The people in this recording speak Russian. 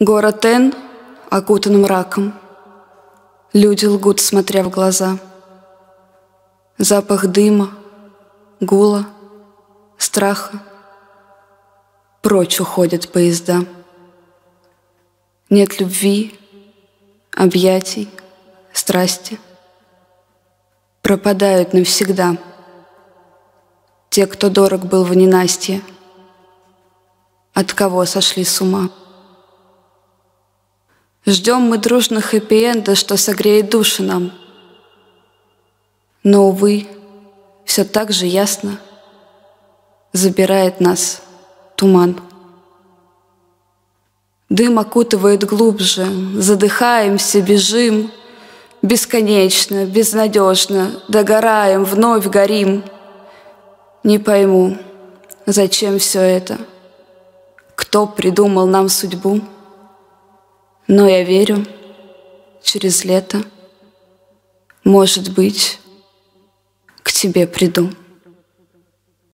Город Н, окутан мраком. Люди лгут, смотря в глаза. Запах дыма, гула, страха. Прочь уходят поезда. Нет любви, объятий, страсти. Пропадают навсегда те, кто дорог был в ненастье, от кого сошли с ума. Ждем мы дружных хэппи что согреет души нам. Но, увы, все так же ясно забирает нас туман. Дым окутывает глубже, задыхаемся, бежим, Бесконечно, безнадежно, догораем, вновь горим. Не пойму, зачем все это? Кто придумал нам судьбу? Но я верю, через лето, может быть, к тебе приду.